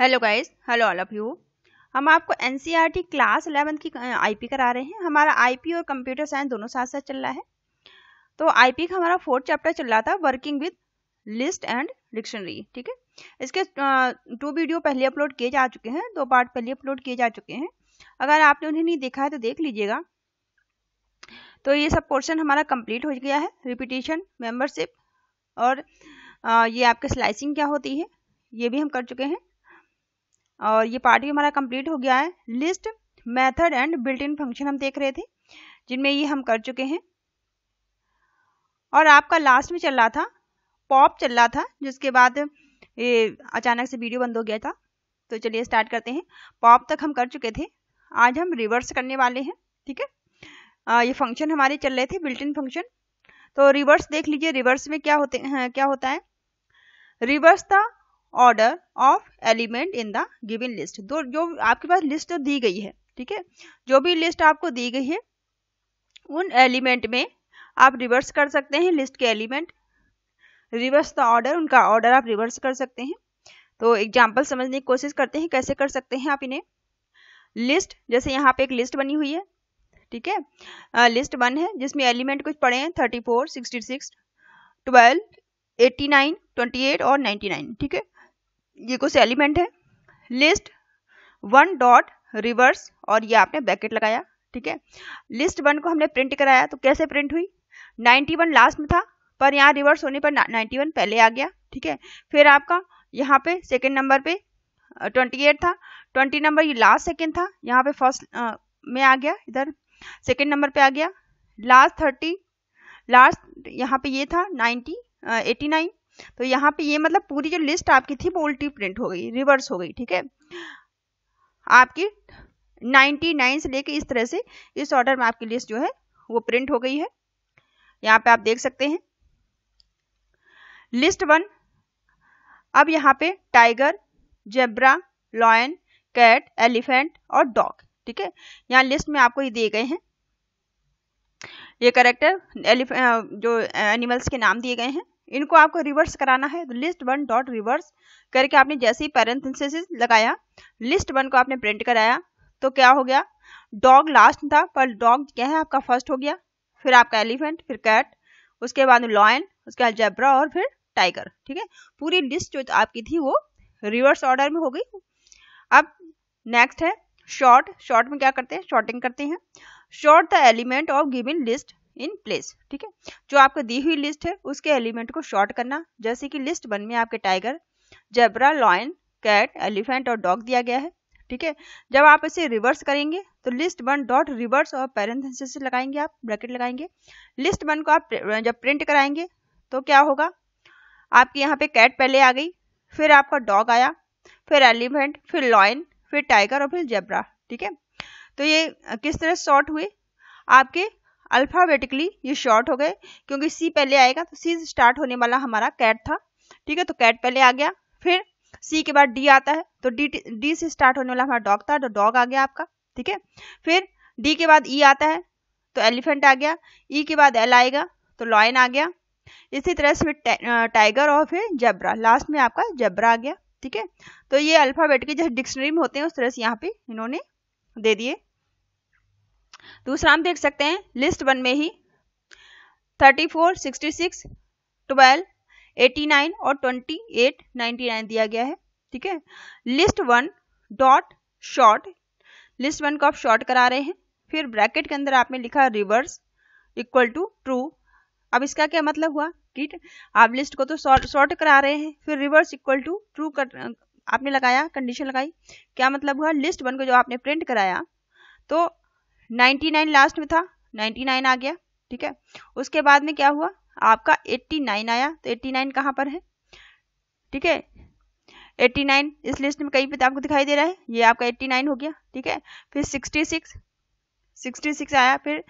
hello guys hello all of you हम आपको एन क्लास इलेवन की आईपी करा रहे हैं हमारा आईपी और कंप्यूटर साइंस दोनों साथ साथ चल रहा है तो आईपी का हमारा फोर्थ चैप्टर चल रहा था working with list and dictionary ठीक है इसके टू वीडियो पहले अपलोड किए जा चुके हैं दो पार्ट पहले अपलोड किए जा चुके हैं अगर आपने उन्हें नहीं देखा है तो देख लीजिएगा तो ये सब पोर्शन हमारा कंप्लीट हो गया है रिपीटेशन मेंबरशिप और ये आपके स्लाइसिंग क्या होती है ये भी हम कर चुके हैं और ये पार्ट भी हमारा कंप्लीट हो गया है list method and built in function हम देख रहे थे जिनमें ये हम कर चुके हैं और आपका लास्ट में चल रहा था पॉप चल रहा था जिसके बाद ये अचानक से वीडियो बंद हो गया था तो चलिए स्टार्ट करते हैं पॉप तक हम कर चुके थे आज हम रिवर्स करने वाले हैं ठीक है आ, ये फंक्शन हमारे चल रहे थे बिल्ट इन फंक्शन तो रिवर्स देख लीजिए रिवर्स में क्या होते हैं क्या होता है reverse the order of element in the given list दो जो आपके पास लिस्ट तो दी गई है ठीक है जो भी लिस्ट आपको दी गई है उन एलिमेंट में आप रिवर्स कर सकते हैं लिस्ट के एलिमेंट रिवर्स द ऑर्डर उनका ऑर्डर आप रिवर्स कर सकते हैं तो एग्जाम्पल समझने की कोशिश करते हैं कैसे कर सकते हैं आप इन्हें लिस्ट जैसे यहाँ पे एक लिस्ट बनी हुई है ठीक है लिस्ट वन है जिसमें एलिमेंट कुछ पड़े हैं thirty four sixty six twelve eighty nine twenty eight और नाइन्टी नाइन ठीक है ये कुछ एलिमेंट है लिस्ट वन डॉट रिवर्स और ये आपने ब्रैकेट लगाया ठीक है लिस्ट वन को हमने प्रिंट कराया तो कैसे प्रिंट हुई 91 लास्ट में था पर यहाँ रिवर्स होने पर 91 पहले आ गया ठीक है फिर आपका यहाँ पे सेकंड नंबर पे 28 था 20 नंबर ये लास्ट सेकंड था यहाँ पे फर्स्ट में आ गया इधर सेकंड नंबर पे आ गया लास्ट 30 लास्ट यहाँ पे ये था 90 एटी नाइन तो यहाँ पे ये मतलब पूरी जो लिस्ट आपकी थी वो उल्टी प्रिंट हो गई रिवर्स हो गई ठीक है आपकी 99 से लेके इस तरह से इस ऑर्डर में आपकी लिस्ट जो है वो प्रिंट हो गई है यहाँ पे आप देख सकते हैं लिस्ट वन अब यहाँ पे tiger zebra lion cat elephant और डॉग ठीक है यहाँ लिस्ट में आपको ये दिए गए हैं ये करेक्टर एलिफेंट जो एनिमल्स के नाम दिए गए हैं इनको आपको रिवर्स कराना है तो लिस्ट वन डॉट रिवर्स करके आपने जैसे ही पैरेंथेसिस लगाया लिस्ट वन को आपने प्रिंट कराया तो क्या हो गया डॉग लास्ट था पर डॉग क्या है आपका फर्स्ट हो गया फिर आपका एलिफेंट फिर कैट उसके बाद लॉयन उसके बाद जेब्रा और फिर टाइगर ठीक है पूरी लिस्ट जो आपकी थी वो रिवर्स ऑर्डर में हो गई अब नेक्स्ट है शॉर्ट शॉर्ट में क्या करते हैं शॉर्टिंग करते हैं sort the element of given list in place ठीक है जो आपको दी हुई लिस्ट है उसके एलिमेंट को शॉर्ट करना जैसे कि लिस्ट वन में आपके tiger zebra lion cat elephant और डॉग दिया गया है ठीक है जब आप इसे रिवर्स करेंगे तो लिस्ट वन डॉट रिवर्स और पैरेंथेसिस लगाएंगे आप ब्रैकेट लगाएंगे लिस्ट वन को आप जब प्रिंट कराएंगे तो क्या होगा आपके यहाँ पे कैट पहले आ गई फिर आपका डॉग आया फिर एलिफेंट फिर लॉयन फिर टाइगर और फिर जेबरा ठीक है तो ये किस तरह शॉर्ट हुए आपके अल्फ़ाबेटिकली ये शॉर्ट हो गए क्योंकि सी पहले आएगा तो सी से स्टार्ट होने वाला हमारा कैट था ठीक है तो कैट पहले आ गया फिर सी के बाद डी आता है तो डी डी से स्टार्ट होने वाला हमारा डॉग था तो डॉग आ गया आपका ठीक है फिर डी के बाद ई e आता है तो एलिफेंट आ गया ई e के बाद एल आएगा तो लॉयन आ गया इसी तरह से टाइगर और फिर जबरा लास्ट में आपका जबरा आ गया ठीक है तो ये अल्फ़ाबेट के जैसे डिक्शनरी में होते हैं उस तरह से यहाँ पे इन्होंने दे दिए दूसरा हम देख सकते हैं लिस्ट वन में ही thirty four sixty six twelve eighty nine और ट्वेंटी एट नाइन दिया गया है ठीक है list one dot sort list one को आप शॉर्ट करा रहे हैं फिर ब्रैकेट के अंदर आपने लिखा रिवर्स इक्वल टू ट्रू अब इसका क्या मतलब हुआ ठीक आप लिस्ट को तो शॉर्ट करा रहे हैं फिर रिवर्स इक्वल टू ट्रू कर आपने लगाया कंडीशन लगाई क्या मतलब हुआ लिस्ट वन को जो आपने प्रिंट कराया तो 99 लास्ट में था 99 आ गया ठीक है उसके बाद में क्या हुआ आपका 89 आया तो 89 कहाँ पर है ठीक है 89 इस लिस्ट में कहीं पे तो आपको दिखाई दे रहा है ये आपका 89 हो गया ठीक है फिर 66 66 आया फिर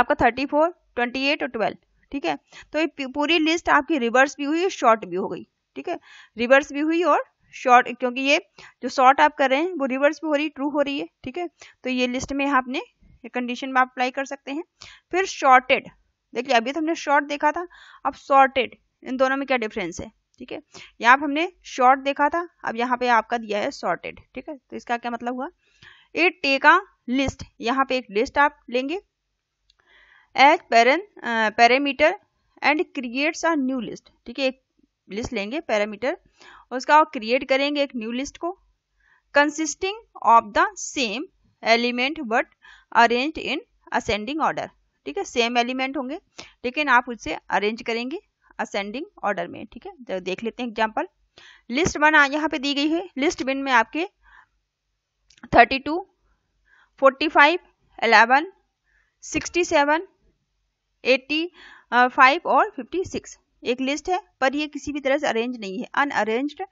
आपका 34 28 और 12 ठीक है तो ये पूरी लिस्ट आपकी रिवर्स भी हुई और शॉर्ट भी हो गई ठीक है रिवर्स भी हुई और शॉर्ट क्योंकि ये जो शॉर्ट आप कर रहे हैं वो रिवर्स भी हो रही ट्रू हो रही है ठीक है तो ये लिस्ट में आपने ये कंडीशन में आप अप्लाई कर सकते हैं फिर शॉर्टेड देखिए अभी तो हमने शॉर्ट देखा था अब शॉर्टेड इन दोनों में क्या डिफरेंस है ठीक है यहाँ पर हमने शॉर्ट देखा था अब यहाँ पे आपका दिया है शॉर्टेड ठीक है तो इसका क्या मतलब हुआ ए टेका लिस्ट यहाँ पे एक लिस्ट आप लेंगे as paren parameter and creates a new list ठीक है एक लिस्ट लेंगे पैरामीटर उसका क्रिएट करेंगे एक न्यू लिस्ट को consisting of the same element but arrange in ascending order ठीक है सेम एलिमेंट होंगे लेकिन आप उसे अरेंज करेंगे असेंडिंग ऑर्डर में ठीक है तो देख लेते हैं एग्जाम्पल लिस्ट वन यहाँ पे दी गई है लिस्ट बिन में आपके thirty two forty five eleven sixty seven eighty five और फिफ्टी सिक्स एक लिस्ट है पर ये किसी भी तरह से अरेंज नहीं है अनअरेंज्ड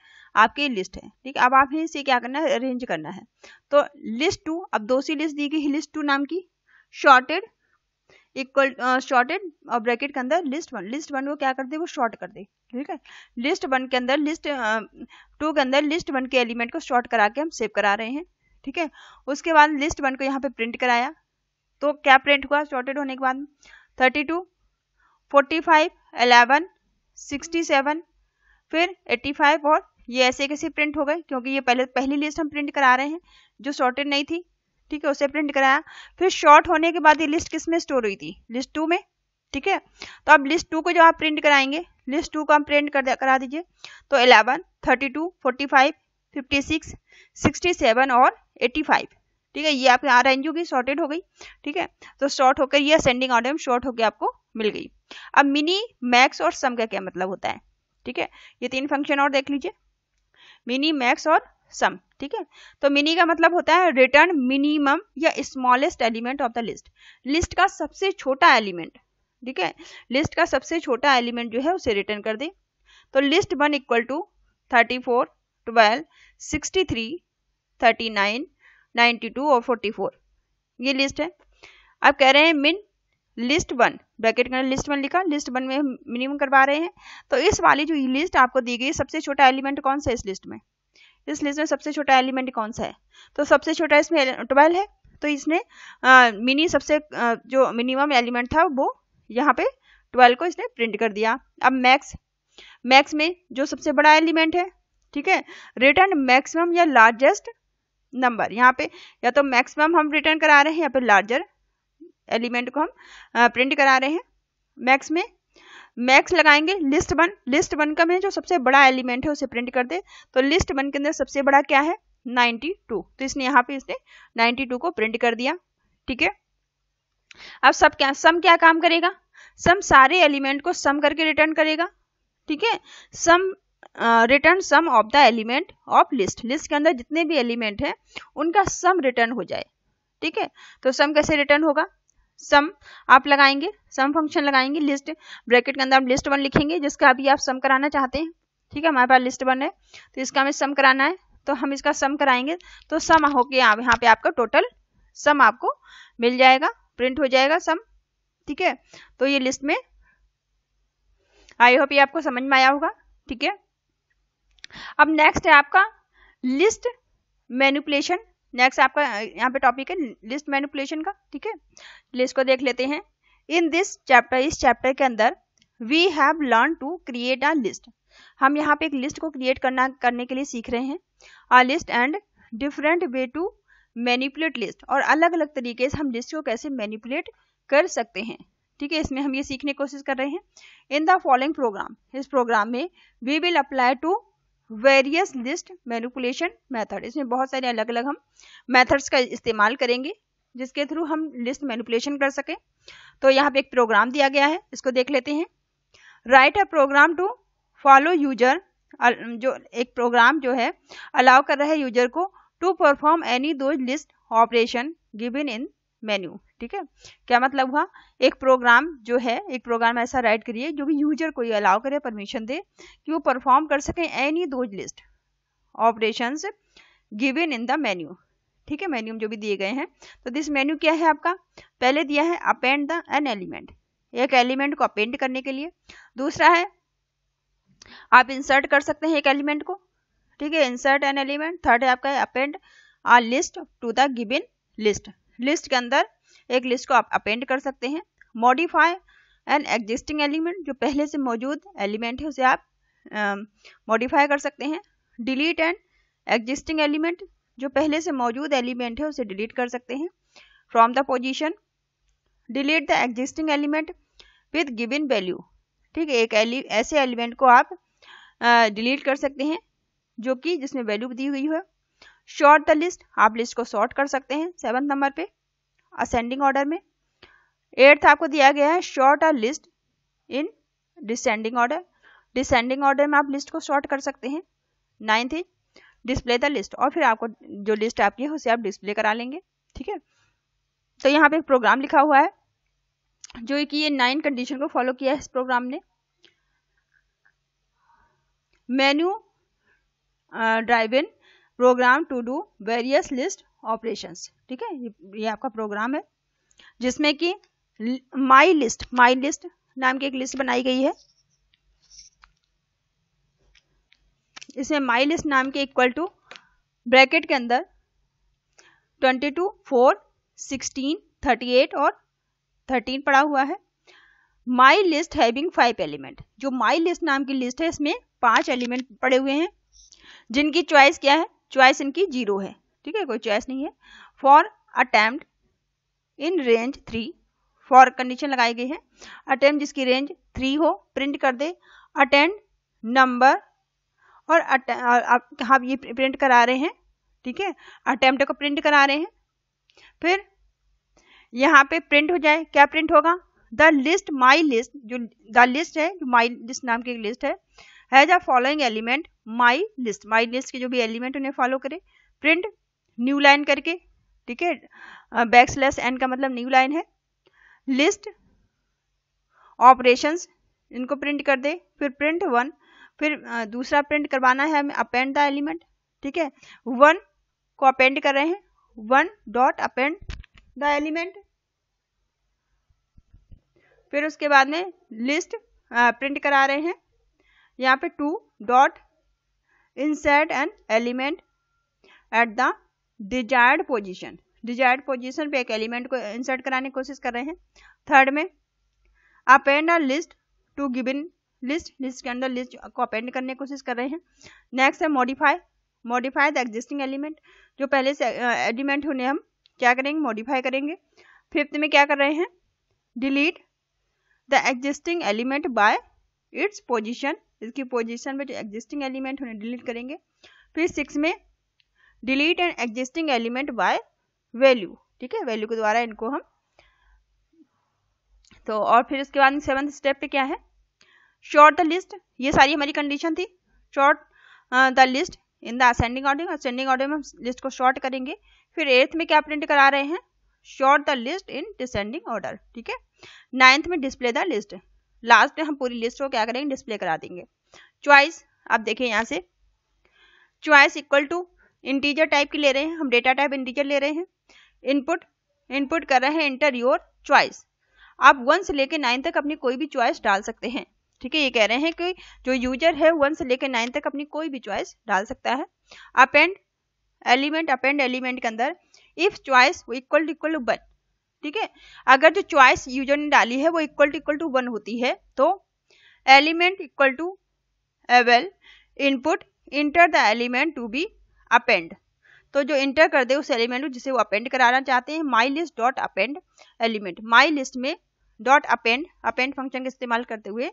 आपके लिस्ट है ठीक अब आपने इसे क्या करना है अरेंज करना है तो लिस्ट टू अब दो सी लिस्ट दी गई लिस्ट टू नाम की शॉर्टेड इक्वल शॉर्टेड और ब्रैकेट के अंदर लिस्ट वन लिस्ट वन को क्या कर दे वो शॉर्ट कर दे ठीक है लिस्ट वन के अंदर लिस्ट टू के अंदर लिस्ट वन के एलिमेंट को शॉर्ट करा के हम सेव करा रहे हैं ठीक है उसके बाद लिस्ट वन को यहाँ पे प्रिंट कराया तो क्या प्रिंट हुआ शॉर्टेड होने के बाद thirty two forty five eleven 67 फिर 85 और ये ऐसे कैसे प्रिंट हो गए क्योंकि ये पहले पहली लिस्ट हम प्रिंट करा रहे हैं जो शॉर्टेड नहीं थी ठीक है उसे प्रिंट कराया फिर शॉर्ट होने के बाद ये लिस्ट किस में स्टोर हुई थी लिस्ट टू में ठीक है तो अब लिस्ट टू को जो आप प्रिंट कराएंगे लिस्ट टू को हम प्रिंट कर करा दीजिए तो eleven thirty two forty five fifty six sixty seven और एट्टी फाइव ठीक है ये आपकी आर एन यू शॉर्टेड हो गई ठीक है तो शॉर्ट होकर ये असेंडिंग ऑर्डर में शॉर्ट होकर आपको मिल गई अब मिनी मैक्स और सम का क्या मतलब होता है ठीक है ये तीन फंक्शन और देख लीजिए मिनी मैक्स और सम ठीक है तो मिनी का मतलब होता है रिटर्न मिनिमम या smallest element of the list list का सबसे छोटा एलिमेंट ठीक है लिस्ट का सबसे छोटा एलिमेंट जो है उसे रिटर्न कर दे तो list one equal to thirty four twelve sixty three thirty nine ninety two और फोर्टी फोर ये लिस्ट है अब कह रहे हैं मिन लिस्ट वन ब्रैकेट के अंदर लिस्ट वन लिखा लिस्ट वन में मिनिमम करवा रहे हैं तो इस वाली जो लिस्ट आपको दी गई सबसे छोटा एलिमेंट कौन सा है इस लिस्ट में इस लिस्ट में सबसे छोटा एलिमेंट कौन सा है तो सबसे छोटा इसमें ट्वेल्व है तो इसने मिनी सबसे आ, जो मिनिमम एलिमेंट था वो यहाँ पे ट्वेल्व को इसने प्रिंट कर दिया अब मैक्स मैक्स में जो सबसे बड़ा एलिमेंट है ठीक है रिटर्न मैक्सिमम या लार्जेस्ट नंबर यहाँ पे या तो मैक्सिमम हम रिटर्न करा रहे हैं या फिर लार्जर एलिमेंट को हम प्रिंट करा रहे हैं मैक्स में मैक्स लगाएंगे लिस्ट वन लिस्ट वन का में जो सबसे बड़ा एलिमेंट है उसे प्रिंट कर दे तो लिस्ट वन के अंदर सबसे बड़ा क्या है 92 तो इसने यहाँ पे इसने 92 को प्रिंट कर दिया ठीक है अब सब क्या सम क्या काम करेगा सम सारे एलिमेंट को सम करके रिटर्न करेगा ठीक है sum return sum of the element of list list के अंदर जितने भी एलिमेंट हैं उनका सम रिटर्न हो जाए ठीक है तो सम कैसे रिटर्न होगा सम आप लगाएंगे सम फंक्शन लगाएंगे लिस्ट ब्रैकेट के अंदर हम लिस्ट वन लिखेंगे जिसका अभी आप सम कराना चाहते हैं ठीक है हमारे पास लिस्ट वन है तो इसका हमें सम कराना है तो हम इसका सम कराएंगे तो सम होके यहाँ यहाँ पे आपका टोटल सम आपको मिल जाएगा प्रिंट हो जाएगा सम ठीक है तो ये लिस्ट में आई होप ये आपको समझ में आया होगा ठीक है अब नेक्स्ट है आपका लिस्ट मैनिपुलेशन नेक्स्ट आपका यहाँ पे टॉपिक है लिस्ट मैनिपुलेशन का ठीक है लिस्ट को देख लेते हैं इन दिस चैप्टर इस चैप्टर के अंदर we have learn to create a list हम यहाँ पे एक लिस्ट को क्रिएट करना करने के लिए सीख रहे हैं a list and different way to manipulate list और अलग अलग तरीके से हम लिस्ट को कैसे मैनिपुलेट कर सकते हैं ठीक है इसमें हम ये सीखने की कोशिश कर रहे हैं इन द फॉलोइंग प्रोग्राम इस प्रोग्राम में we will apply to various list manipulation method इसमें बहुत सारे अलग अलग हम मैथड्स का इस्तेमाल करेंगे जिसके थ्रू हम लिस्ट मैनिपुलेशन कर सकें तो यहाँ पे एक प्रोग्राम दिया गया है इसको देख लेते हैं write a program to follow user जो एक प्रोग्राम जो है अलाउ कर रहा है यूजर को to perform any those list operation given in menu ठीक है क्या मतलब हुआ एक प्रोग्राम जो है एक प्रोग्राम ऐसा राइट करिए जो भी यूजर को अलाउ करे परमिशन दे कि वो परफॉर्म कर सके any those list operation given in the menu ठीक है मेन्यू जो भी दिए गए हैं तो दिस मेन्यू क्या है आपका पहले दिया है अपेंड द एन एलिमेंट एक एलिमेंट को अपेंड करने के लिए दूसरा है आप इंसर्ट कर सकते हैं एक एलिमेंट को ठीक है इंसर्ट एन एलिमेंट थर्ड है आपका append a list to the given list list के अंदर एक लिस्ट को आप अपेंड कर सकते हैं मॉडिफाई एन एग्जिस्टिंग एलिमेंट जो पहले से मौजूद एलिमेंट है उसे आप मॉडिफाई कर सकते हैं डिलीट एंड एग्जिस्टिंग एलिमेंट जो पहले से मौजूद एलिमेंट है उसे डिलीट कर सकते हैं from the position delete the existing element with given value ठीक है एक ऐसे एलिमेंट को आप डिलीट कर सकते हैं जो कि जिसमें वैल्यू दी हुई है शॉर्ट द लिस्ट आप लिस्ट को शॉर्ट कर सकते हैं सेवन नंबर पे असेंडिंग ऑर्डर में एट्थ आपको दिया गया है sort a list in descending order descending order में आप लिस्ट को शॉर्ट कर सकते हैं ninth is display the list और फिर आपको जो लिस्ट आपकी है उसे आप डिस्प्ले करा लेंगे ठीक है तो यहाँ पे एक प्रोग्राम लिखा हुआ है जो कि ये नाइन कंडीशन को फॉलो किया है इस प्रोग्राम ने menu driven program to do various list operations ठीक है ये आपका प्रोग्राम है जिसमें कि माई लिस्ट माई लिस्ट नाम की एक लिस्ट बनाई गई है इसमें माई लिस्ट नाम के इक्वल टू ब्रैकेट के अंदर twenty two four sixteen thirty eight और थर्टीन पड़ा हुआ है my list having five element जो माई लिस्ट नाम की लिस्ट है इसमें पांच एलिमेंट पड़े हुए हैं जिनकी चॉइस क्या है चॉइस इनकी जीरो है ठीक है कोई चॉइस नहीं है for attempt in range three for condition लगाई गई है अटैम्प्ट जिसकी रेंज थ्री हो प्रिंट कर दे अटेंड नंबर और हाँ ये प्रिंट करा रहे हैं ठीक है अटैम्प्ट को प्रिंट करा रहे हैं फिर यहाँ पे प्रिंट हो जाए क्या प्रिंट होगा द लिस्ट माई लिस्ट जो द लिस्ट है जो माई लिस्ट नाम की एक लिस्ट है has a following element my list my list के जो भी एलिमेंट उन्हें फॉलो करे प्रिंट न्यू लाइन करके ठीक है बैक स्लैश एन का मतलब न्यू लाइन है लिस्ट ऑपरेशंस इनको प्रिंट कर दे फिर प्रिंट वन फिर दूसरा प्रिंट करवाना है हमें अपेंड द एलिमेंट ठीक है वन को अपेंड कर रहे हैं one dot append the element फिर उसके बाद में लिस्ट प्रिंट करा रहे हैं यहाँ पे two dot insert an element at the desired position desired position पे एक एलिमेंट को इंसर्ट कराने की कोशिश कर रहे हैं थर्ड में append a list to give in list list के अंदर लिस्ट को अपेंड करने की कोशिश कर रहे हैं नेक्स्ट है modify modify the existing element जो पहले से एलिमेंट होने हम क्या करेंगे मॉडिफाई करेंगे फिफ्थ में क्या कर रहे हैं delete the existing element by its position इसकी पोजिशन में जो एग्जिस्टिंग एलिमेंट होने डिलीट करेंगे फिर सिक्स में delete and existing element by value ठीक है वैल्यू के द्वारा इनको हम तो और फिर उसके बाद सेवन स्टेप पे क्या है शॉर्ट द लिस्ट ये सारी हमारी कंडीशन थी sort the list in the ascending order ascending order में हम लिस्ट को शॉर्ट करेंगे फिर एट्थ में क्या प्रिंट करा रहे हैं sort the list in descending order ठीक है नाइन्थ में डिस्प्ले द लिस्ट लास्ट में हम पूरी लिस्ट को क्या करेंगे डिस्प्ले करा देंगे चॉइस आप देखिए यहाँ से choice equal to integer type की ले रहे हैं हम डेटा टाइप इंटीजर ले रहे हैं इनपुट इनपुट कर रहे हैं इंटर योर चॉइस आप वन से लेकर नाइन तक अपनी कोई भी चॉइस डाल सकते हैं ठीक है ये कह रहे हैं कि जो यूजर है वन से लेकर नाइन तक अपनी कोई भी चॉइस डाल सकता है अपेंड एलिमेंट अपेंड एलिमेंट के अंदर इफ चॉइस वो equal to equal to one ठीक है अगर जो चॉइस यूजर ने डाली है वो equal to equal to one होती है तो element equal to eval input enter the element to be append तो जो इंटर कर दे उस एलिमेंट को जिसे वो अपेंड कराना चाहते हैं my list dot append element my list में डॉट अपेंड अपेंड फंक्शन का इस्तेमाल करते हुए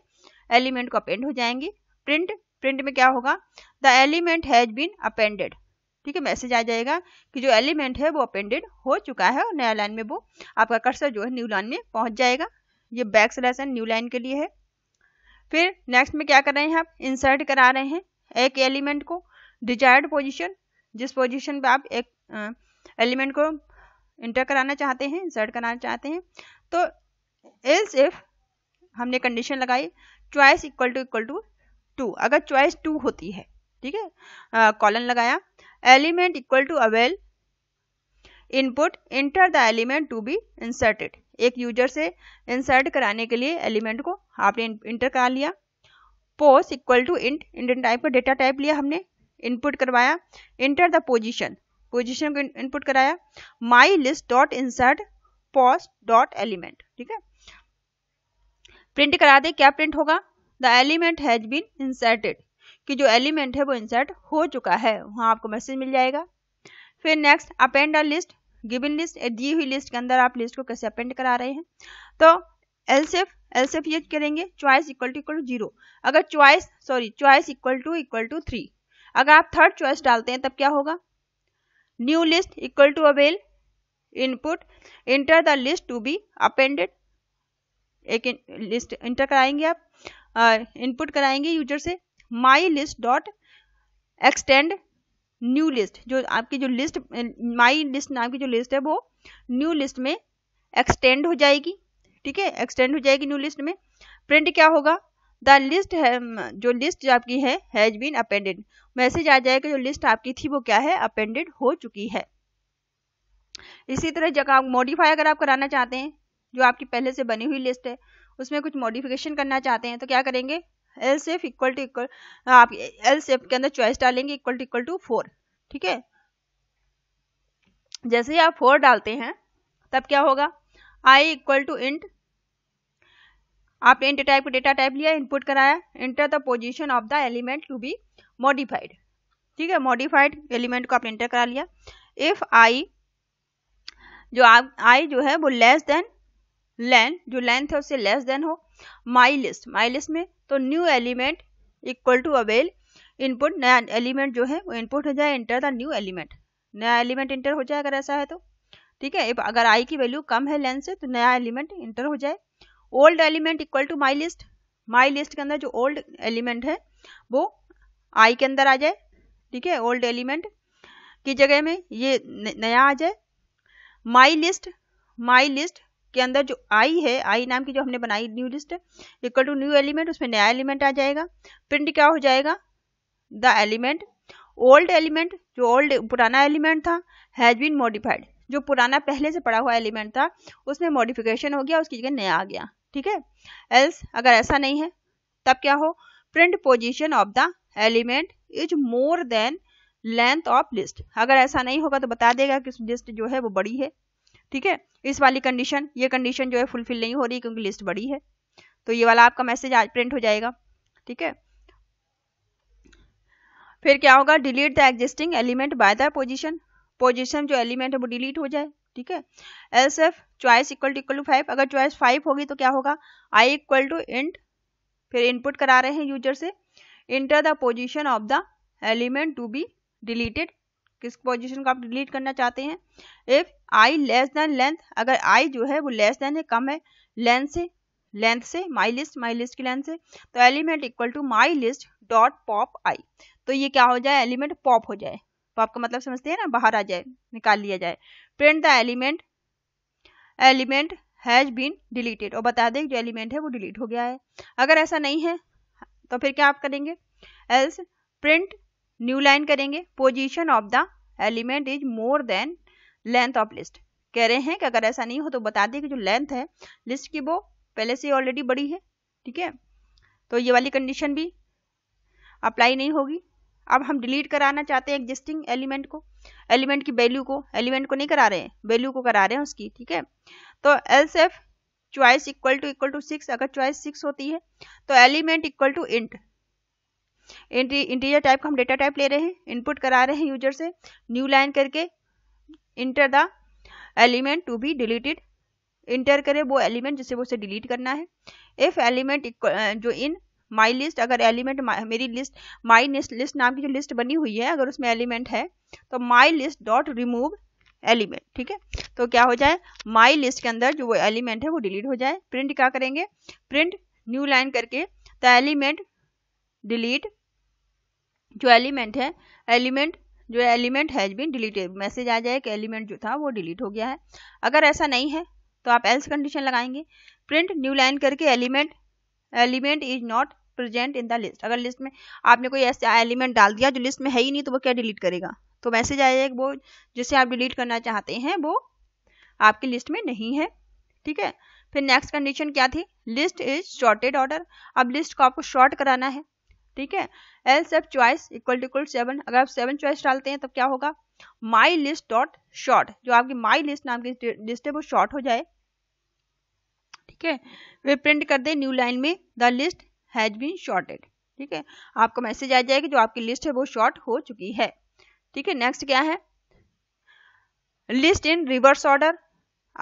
एलिमेंट को अपेंड हो जाएंगे प्रिंट प्रिंट में क्या होगा the element has been appended ठीक है मैसेज आ जाएगा कि जो एलिमेंट है वो अपेंडेड हो चुका है और नया लाइन में वो आपका कर्सर जो है न्यू लाइन में पहुंच जाएगा ये बैक स्लैश न्यू लाइन के लिए है फिर नेक्स्ट में क्या कर रहे हैं आप इंसर्ट करा रहे हैं एक एलिमेंट को डिजायर्ड पोजिशन जिस पोजीशन पे आप एक एलिमेंट को इंटर कराना चाहते हैं इंसर्ट कराना चाहते हैं तो एल्स इफ हमने कंडीशन लगाई choice equal to equal to two अगर चॉइस टू होती है ठीक है कॉलन लगाया element equal to eval input enter the element to be inserted एक यूजर से इंसर्ट कराने के लिए एलिमेंट को आपने इंटर करा लिया post equal to int Indian type का डेटा टाइप लिया हमने इनपुट करवाया इंटर द पोजिशन पोजिशन को इनपुट कराया my list dot insert pos dot element ठीक है प्रिंट करा दे क्या प्रिंट होगा the element has been inserted कि जो एलिमेंट है वो इंसर्ट हो चुका है वहां आपको मैसेज मिल जाएगा फिर next append a list given list दी हुई लिस्ट के अंदर आप लिस्ट को कैसे अपेंड करा रहे हैं तो एलसेफ एलसेफ ये करेंगे choice equal to equal to zero अगर choice sorry choice equal to equal to three अगर आप थर्ड चॉइस डालते हैं तब क्या होगा new list equal to eval input enter the list to be appended एक लिस्ट इंटर कराएंगे आप इनपुट कराएंगे यूजर से my list dot extend new list जो आपकी जो लिस्ट माई लिस्ट नाम की जो लिस्ट है वो न्यू लिस्ट में एक्सटेंड हो जाएगी ठीक है एक्सटेंड हो जाएगी न्यू लिस्ट में प्रिंट क्या होगा द लिस्ट है जो लिस्ट जो आपकी है हैज बीन अपेंडेड मैसेज आ जाएगा जो लिस्ट आपकी थी वो क्या है अपेंडेड हो चुकी है इसी तरह जब आप मॉडिफाई अगर आप कराना चाहते हैं जो आपकी पहले से बनी हुई लिस्ट है उसमें कुछ मॉडिफिकेशन करना चाहते हैं तो क्या करेंगे elif equal to equal आप एल सेफ के अंदर चॉइस डालेंगे equal to equal to four ठीक है जैसे ही आप फोर डालते हैं तब क्या होगा आई इक्वल टू इंट आपने इंट टाइप डेटा टाइप लिया इनपुट कराया enter the position of the element to be modified ठीक है मॉडिफाइड एलिमेंट को आपने इंटर करा लिया इफ आई जो आप आई जो है वो लेस देन लेंथ जो लेंथ है उससे लेस देन हो माई लिस्ट माई लिस्ट में तो new element equal to eval input नया एलिमेंट जो है वो इनपुट हो जाए इंटर द न्यू एलिमेंट नया एलिमेंट इंटर हो जाए अगर ऐसा है तो ठीक है अगर आई की वैल्यू कम है लेंथ से तो नया एलिमेंट इंटर हो जाए old element equal to my list my list के अंदर जो ओल्ड एलिमेंट है वो आई के अंदर आ जाए ठीक है ओल्ड एलिमेंट की जगह में ये नया आ जाए माई लिस्ट माई लिस्ट के अंदर जो आई है आई नाम की जो हमने बनाई new list equal to new element उसमें नया एलिमेंट आ जाएगा प्रिंट क्या हो जाएगा द एलिमेंट ओल्ड एलिमेंट जो ओल्ड पुराना एलिमेंट था हैज बीन मॉडिफाइड जो पुराना पहले से पड़ा हुआ एलिमेंट था उसमें मॉडिफिकेशन हो गया उसकी जगह नया आ गया ठीक है एल्स अगर ऐसा नहीं है तब क्या हो print position of the element is more than length of list अगर ऐसा नहीं होगा तो बता देगा कि लिस्ट जो है वो बड़ी है ठीक है इस वाली कंडीशन ये कंडीशन जो है फुलफिल नहीं हो रही क्योंकि लिस्ट बड़ी है तो ये वाला आपका मैसेज आज प्रिंट हो जाएगा ठीक है फिर क्या होगा delete the existing element by the position position जो एलिमेंट है वो डिलीट हो जाए ठीक है else if choice equal to equal to five अगर चॉइस फाइव होगी तो क्या होगा आई इक्वल टू इंट फिर इनपुट करा रहे हैं यूजर से enter the position of the element to be deleted किस पोजीशन को आप डिलीट करना चाहते हैं if i less than length अगर आई जो है वो लेस देन है कम है लेंथ से लेंथ से माई लिस्ट माई लिस्ट की लेंथ से तो element equal to my list dot pop i तो ये क्या हो जाए एलिमेंट पॉप हो जाए तो पॉप का मतलब समझते हैं ना बाहर आ जाए निकाल लिया जाए print the element element has been deleted और बता दें जो एलिमेंट है वो डिलीट हो गया है अगर ऐसा नहीं है तो फिर क्या आप करेंगे एल्स प्रिंट न्यू लाइन करेंगे position of the element is more than length of list कह रहे हैं कि अगर ऐसा नहीं हो तो बता दें कि जो लेंथ है लिस्ट की वो पहले से ऑलरेडी बड़ी है ठीक है तो ये वाली कंडीशन भी अप्लाई नहीं होगी अब हम डिलीट कराना चाहते हैं एग्जिस्टिंग एलिमेंट को एलिमेंट की वैल्यू को एलिमेंट को नहीं करा रहे हैं वैल्यू को करा रहे हैं उसकी ठीक है तो else if choice equal to equal to six अगर च्वाइस सिक्स होती है तो element equal to int integer type का हम डेटा टाइप ले रहे हैं इनपुट करा रहे हैं यूजर से न्यू लाइन करके enter the element to be deleted enter करें वो एलिमेंट जिसे वो उसे डिलीट करना है इफ एलिमेंट जो इन माय लिस्ट अगर एलिमेंट मेरी लिस्ट माय लिस्ट नाम की जो लिस्ट बनी हुई है अगर उसमें एलिमेंट है तो my list dot remove element ठीक है तो क्या हो जाए माई लिस्ट के अंदर जो वो एलिमेंट है वो डिलीट हो जाए प्रिंट क्या करेंगे प्रिंट न्यू लाइन करके द एलिमेंट डिलीट जो एलिमेंट है एलिमेंट जो element has been deleted message आ जाए कि एलिमेंट जो था वो डिलीट हो गया है अगर ऐसा नहीं है तो आप एल्स कंडीशन लगाएंगे प्रिंट न्यू लाइन करके element element is not present in the list अगर लिस्ट में आपने कोई ऐसा एलिमेंट डाल दिया जो लिस्ट में है ही नहीं तो वो क्या डिलीट करेगा तो मैसेज आएगा वो जिसे आप डिलीट करना चाहते हैं वो आपकी लिस्ट में नहीं है ठीक है फिर नेक्स्ट कंडीशन क्या थी लिस्ट इज शॉर्टेड ऑर्डर अब लिस्ट को आपको शॉर्ट कराना है ठीक है else if choice equal to equal seven अगर आप सेवन चॉइस डालते हैं तब क्या होगा माई लिस्ट डॉट शॉर्ट जो आपकी माई लिस्ट नाम की लिस्ट है वो शॉर्ट हो जाए ठीक है वे प्रिंट कर दे न्यू लाइन में the list has been sorted ठीक है आपको मैसेज आ जाएगा जो आपकी लिस्ट है वो शॉर्ट हो चुकी है ठीक है नेक्स्ट क्या है लिस्ट इन रिवर्स ऑर्डर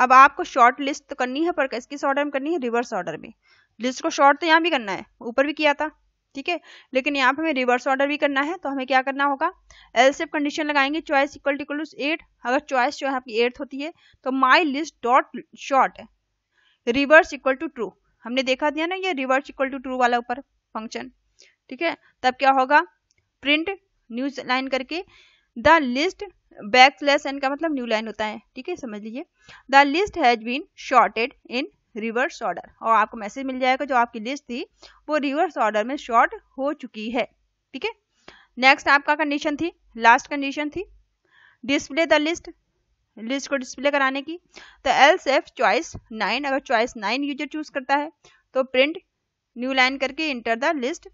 अब आपको शॉर्ट लिस्ट तो करनी है पर किस ऑर्डर में करनी है रिवर्स ऑर्डर में लिस्ट को शॉर्ट तो यहाँ भी करना है ऊपर भी किया था ठीक है लेकिन यहाँ पे हमें रिवर्स ऑर्डर भी करना है तो हमें क्या करना होगा एल्स कंडीशन लगाएंगे choice equal to equal to अगर चॉइस जो है आपकी एट होती है तो my list dot sort reverse equal to true हमने देखा दिया ना ये रिवर्स इक्वल टू ट्रू वाला ऊपर फंक्शन ठीक है तब क्या होगा प्रिंट न्यूज लाइन करके the list back slash n का मतलब न्यू लाइन होता है ठीक है समझ लीजिए the list has been sorted in reverse order और आपको मैसेज मिल जाएगा जो आपकी लिस्ट थी वो रिवर्स ऑर्डर में शॉर्ट हो चुकी है ठीक है नेक्स्ट आपका कंडीशन थी लास्ट कंडीशन थी डिस्प्ले द लिस्ट लिस्ट को डिस्प्ले कराने की तो एल्स एफ चॉइस नाइन अगर चॉइस नाइन यूजर चूज करता है तो प्रिंट न्यू लाइन करके enter the list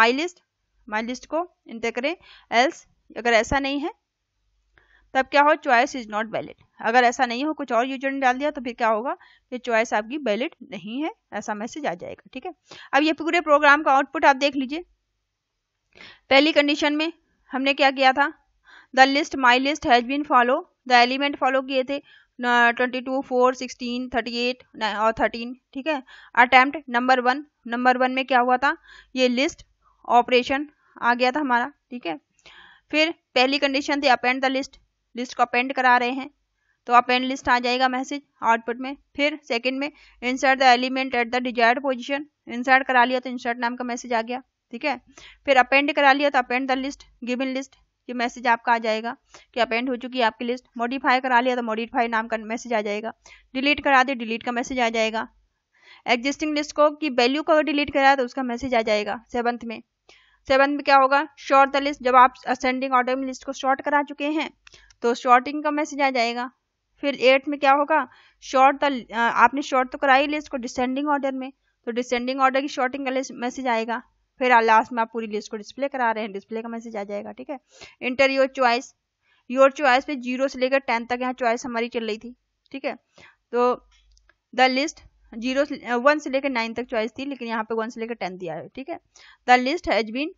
my list my list को इंटर करें एल्स अगर ऐसा नहीं है तब क्या हो चॉइस इज नॉट वैलिड अगर ऐसा नहीं हो कुछ और यूजर ने डाल दिया तो फिर क्या होगा कि चॉइस आपकी वैलिड नहीं है ऐसा मैसेज आ जाएगा ठीक है अब ये पूरे प्रोग्राम का आउटपुट आप देख लीजिए पहली कंडीशन में हमने क्या किया था the list my list has been follow the element follow किए थे twenty two four sixteen thirty eight और थर्टीन ठीक है attempt number one number one में क्या हुआ था ये लिस्ट ऑपरेशन आ गया था हमारा ठीक है फिर पहली कंडीशन थी अपेंड द लिस्ट लिस्ट को अपेंड करा रहे हैं तो अपेंड लिस्ट आ जाएगा मैसेज आउटपुट में फिर सेकंड में insert the element at the desired position insert करा लिया तो इंसर्ट नाम का मैसेज आ गया ठीक है फिर अपेंड करा लिया तो append the list given list ये मैसेज आपका आ जाएगा कि अपेंड हो चुकी है आपकी लिस्ट मॉडिफाई करा लिया तो मॉडिफाई नाम का मैसेज आ जाएगा डिलीट करा दे डिलीट का मैसेज आ जाएगा एग्जिस्टिंग लिस्ट को कि वैल्यू को अगर डिलीट कराया तो उसका मैसेज आ जाएगा सेवन्थ में सेवन में क्या होगा शॉर्ट द लिस्ट जब आप असेंडिंग ऑर्डर में लिस्ट को शॉर्ट करा चुके हैं तो शॉर्टिंग का मैसेज आ जाएगा फिर एट में क्या होगा शॉर्ट द आपने शॉर्ट तो कराई लिस्ट को डिसेंडिंग ऑर्डर में तो डिसेंडिंग ऑर्डर की शॉर्टिंग का मैसेज आएगा फिर लास्ट में आप पूरी लिस्ट को डिस्प्ले करा रहे हैं डिस्प्ले का मैसेज आ जाएगा ठीक है enter your choice your choice पे जीरो से लेकर टेन तक यहाँ चॉइस हमारी चल रही थी ठीक है तो द लिस्ट जीरो वन से लेकर नाइन तक चॉइस थी लेकिन यहाँ पे वन से लेकर टेन दिया है ठीक है the list has been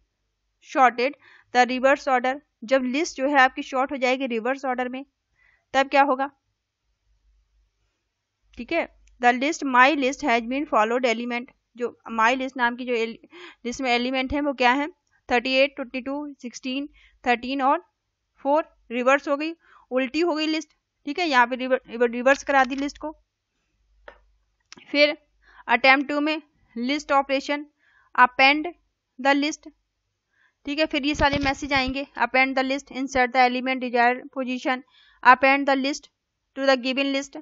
sorted the reverse order जब लिस्ट जो है आपकी शॉर्ट हो जाएगी रिवर्स ऑर्डर में तब क्या होगा ठीक है the list my list has been followed element जो माई लिस्ट नाम की जो लिस्ट में एलिमेंट है वो क्या है thirty eight twenty two sixteen thirteen और फोर रिवर्स हो गई उल्टी हो गई लिस्ट ठीक है यहाँ पे रिवर्स करा दी लिस्ट को फिर अटैम्प्ट टू में list operation append the list ठीक है फिर ये सारे मैसेज आएंगे append the list insert the element desire position append the list to the given list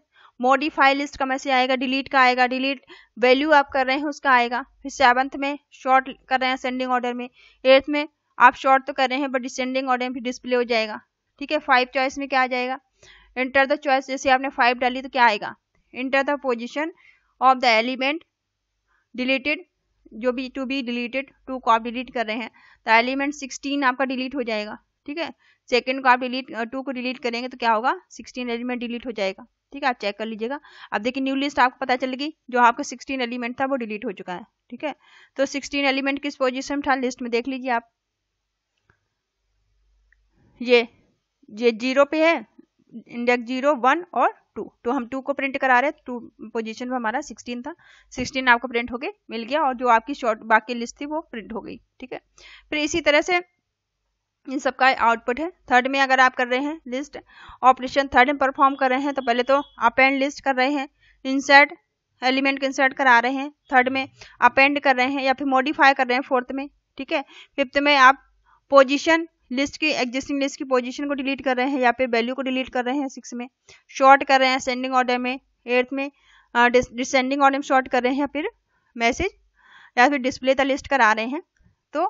modify list का मैसेज आएगा डिलीट का आएगा डिलीट वैल्यू आप कर रहे हैं उसका आएगा फिर सेवन्थ में शॉर्ट कर रहे हैं सेंडिंग ऑर्डर में एट्थ में आप शॉर्ट तो कर रहे हैं बट डिसेंडिंग ऑर्डर में डिस्प्ले हो जाएगा ठीक है फाइव चॉइस में क्या आ जाएगा इंटर द चॉइस जैसे आपने फाइव डाली तो क्या आएगा enter the position of the element deleted जो भी टू बी डिलीटेड टू को आप डिलीट कर रहे हैं तो एलिमेंट सिक्सटीन आपका डिलीट हो जाएगा ठीक है सेकेंड को आप डिलीट टू को डिलीट करेंगे तो क्या होगा सिक्सटीन एलिमेंट डिलीट हो जाएगा ठीक है आप चेक कर लीजिएगा अब देखिए न्यू लिस्ट आपको पता चलेगी जो आपका सिक्सटीन एलिमेंट था वो डिलीट हो चुका है ठीक है तो सिक्सटीन एलिमेंट किस पोजिशन में था लिस्ट में देख लीजिए आप ये ये जीरो पे है इंडेक्स जीरो वन और टू तो हम टू को प्रिंट करा रहे हैं टू पोजीशन पर हमारा सिक्सटीन था सिक्सटीन आपको प्रिंट हो गए मिल गया और जो आपकी शॉर्ट बाकी लिस्ट थी वो प्रिंट हो गई ठीक है फिर इसी तरह से इन सबका आउटपुट है थर्ड में अगर आप कर रहे हैं लिस्ट ऑपरेशन थर्ड में परफॉर्म कर रहे हैं तो पहले तो अपेंड लिस्ट कर रहे हैं इंसर्ट एलिमेंट को इंसर्ट करा रहे हैं थर्ड में अपेंड कर रहे हैं या फिर मॉडिफाई कर रहे हैं फोर्थ में ठीक है फिफ्थ में आप पोजीशन लिस्ट की एग्जिस्टिंग लिस्ट की पोजीशन को डिलीट कर रहे हैं या फिर वैल्यू को डिलीट कर रहे हैं सिक्स में शॉर्ट कर रहे हैं सेंडिंग ऑर्डर में एट्थ में डिसेंडिंग ऑर्डर में शॉर्ट कर रहे हैं या फिर मैसेज या फिर डिस्प्ले का लिस्ट करा रहे हैं तो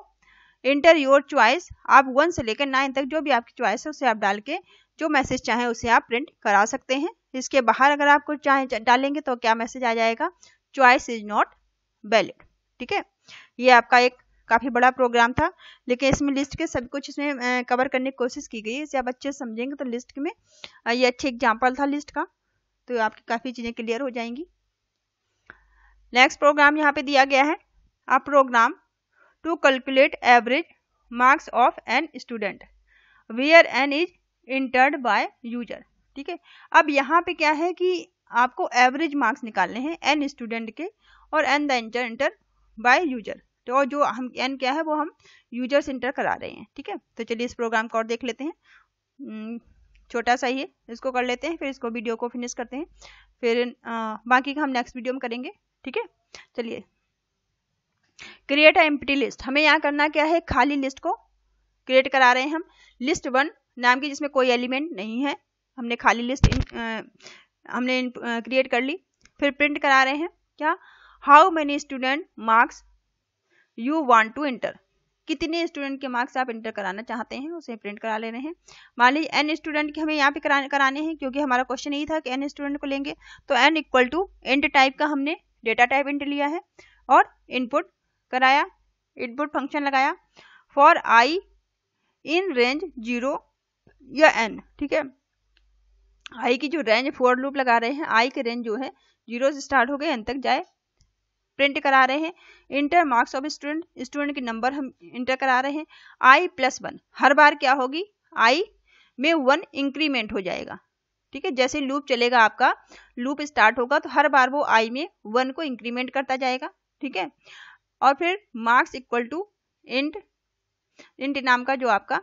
इंटर योर चॉइस आप वन से लेकर नाइन तक जो भी आपकी चॉइस है उसे आप डाल के जो मैसेज चाहें उसे आप प्रिंट करा सकते हैं इसके बाहर अगर आप कुछ चाहें डालेंगे तो क्या मैसेज आ जाएगा चॉइस इज नॉट वैलिड ठीक है ये आपका एक काफ़ी बड़ा प्रोग्राम था लेकिन इसमें लिस्ट के सब कुछ इसमें कवर करने की कोशिश की गई है इसे आप अच्छे से समझेंगे तो लिस्ट में ये अच्छे एग्जाम्पल था लिस्ट का तो आपकी काफ़ी चीज़ें क्लियर हो जाएंगी नेक्स्ट प्रोग्राम यहाँ पे दिया गया है a program to calculate average marks of n student where n is entered by user ठीक है अब यहाँ पे क्या है कि आपको एवरेज मार्क्स निकालने हैं एन स्टूडेंट के और n the enter enter by user तो जो हम एन क्या है वो हम यूजर्स इंटर करा रहे हैं ठीक है तो चलिए इस प्रोग्राम को और देख लेते हैं छोटा सा ये इसको कर लेते हैं फिर इसको वीडियो को फिनिश करते हैं फिर बाकी का हम नेक्स्ट वीडियो में करेंगे ठीक है चलिए क्रिएट एम पी लिस्ट हमें यहाँ करना क्या है खाली लिस्ट को क्रिएट करा रहे हैं हम लिस्ट वन नाम की जिसमें कोई एलिमेंट नहीं है हमने खाली लिस्ट इन, आ, हमने क्रिएट कर ली फिर प्रिंट करा रहे हैं क्या how many student marks you want to enter कितने स्टूडेंट के मार्क्स आप इंटर कराना चाहते हैं उसे प्रिंट करा ले रहे हैं मान लीजिए एन स्टूडेंट के हमें यहाँ पे कराने कराने हैं क्योंकि हमारा क्वेश्चन यही था कि एन स्टूडेंट को लेंगे तो n equal to int type का हमने डेटा टाइप इंट लिया है और इनपुट कराया इनपुट फंक्शन लगाया for i in range zero या एन ठीक है आई की जो रेंज फोर लूप लगा रहे हैं आई की रेंज जो है जीरो से स्टार्ट हो गए एन तक जाए प्रिंट करा रहे हैं enter marks of student student के नंबर हम इंटर करा रहे हैं आई प्लस वन हर बार क्या होगी आई में वन इंक्रीमेंट हो जाएगा ठीक है जैसे लूप चलेगा आपका लूप स्टार्ट होगा तो हर बार वो आई में वन को इंक्रीमेंट करता जाएगा ठीक है और फिर marks equal to int int नाम का जो आपका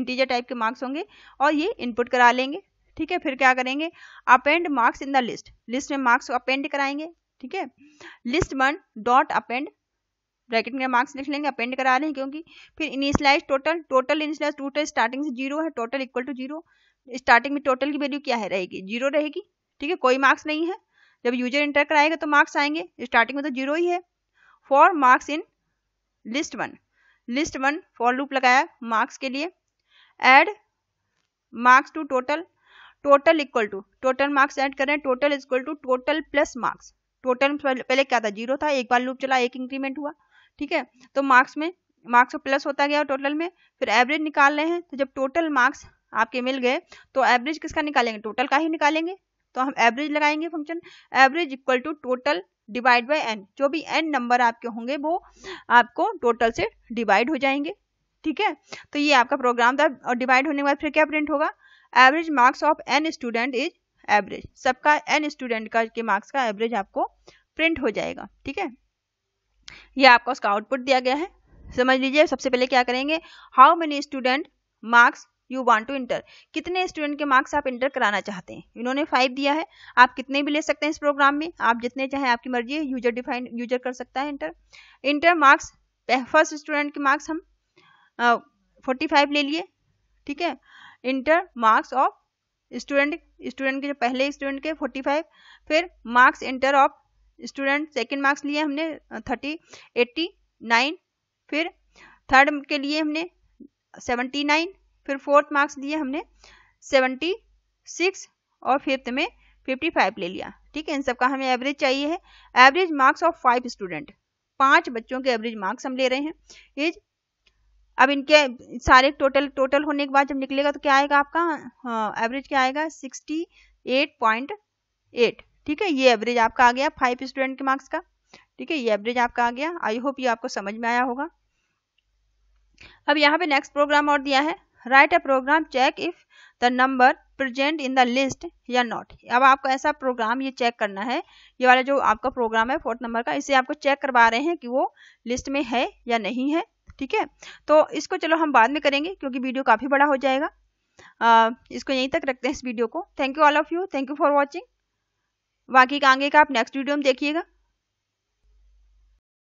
इंटीजर टाइप के मार्क्स होंगे और ये इनपुट करा लेंगे ठीक है फिर क्या करेंगे append marks in the list list में मार्क्स अपेंड कराएंगे ठीक है list one dot append bracket में मार्क्स लिख लेंगे अपेंड करा रहे हैं क्योंकि फिर initialize total total initialize total starting से जीरो है total equal to zero starting में टोटल की वैल्यू क्या है रहेगी जीरो रहेगी ठीक है कोई मार्क्स नहीं है जब यूजर इंटर कराएगा तो मार्क्स आएंगे स्टार्टिंग में तो जीरो ही है for marks in list one list one for loop लगाया मार्क्स के लिए add marks to total total equal to total marks add करें total is equal to total plus marks total पहले क्या था जीरो था एक बार लूप चला एक इंक्रीमेंट हुआ ठीक है तो मार्क्स में मार्क्स प्लस होता गया टोटल में फिर एवरेज निकाल रहे हैं तो जब टोटल मार्क्स आपके मिल गए तो एवरेज किसका निकालेंगे टोटल का ही निकालेंगे तो हम एवरेज लगाएंगे function average equal to total divide by n जो भी एन नंबर आपके होंगे वो आपको टोटल से डिवाइड हो जाएंगे ठीक है तो ये आपका प्रोग्राम था और डिवाइड होने के बाद फिर क्या प्रिंट होगा average marks of n student is average सबका एन स्टूडेंट का के मार्क्स का एवरेज आपको प्रिंट हो जाएगा ठीक है ये आपका उसका आउटपुट दिया गया है समझ लीजिए सबसे पहले क्या करेंगे how many student marks you want to enter कितने स्टूडेंट के मार्क्स आप इंटर कराना चाहते हैं इन्होंने फाइव दिया है आप कितने भी ले सकते हैं इस प्रोग्राम में आप जितने चाहे आपकी मर्जी है यूजर डिफाइन यूजर कर सकता है enter enter marks first student के मार्क्स हम फोर्टी फाइव ले लिए ठीक है enter marks of student student के जो पहले स्टूडेंट के 45 फिर marks enter of student second marks लिए हमने 30 89 फिर थर्ड के लिए हमने 79 फिर फोर्थ मार्क्स लिए हमने 76 और फिफ्थ में 55 ले लिया ठीक है इन सब का हमें एवरेज चाहिए है average marks of five student पांच बच्चों के एवरेज मार्क्स हम ले रहे हैं इज अब इनके सारे टोटल टोटल होने के बाद जब निकलेगा तो क्या आएगा आपका हाँ एवरेज क्या आएगा सिक्सटी एट पॉइंट एट ठीक है ये एवरेज आपका आ गया फाइव स्टूडेंट के मार्क्स का ठीक है ये एवरेज आपका आ गया आई होप ये आपको समझ में आया होगा अब यहाँ पे नेक्स्ट प्रोग्राम और दिया है write a program check if the number present in the list या नॉट अब आपको ऐसा प्रोग्राम ये चेक करना है ये वाला जो आपका प्रोग्राम है फोर्थ नंबर का इसे आपको चेक करवा रहे हैं कि वो लिस्ट में है या नहीं है ठीक है तो इसको चलो हम बाद में करेंगे क्योंकि वीडियो काफ़ी बड़ा हो जाएगा आ, इसको यहीं तक रखते हैं इस वीडियो को thank you all of you thank you for watching बाकी आगे का आप नेक्स्ट वीडियो में देखिएगा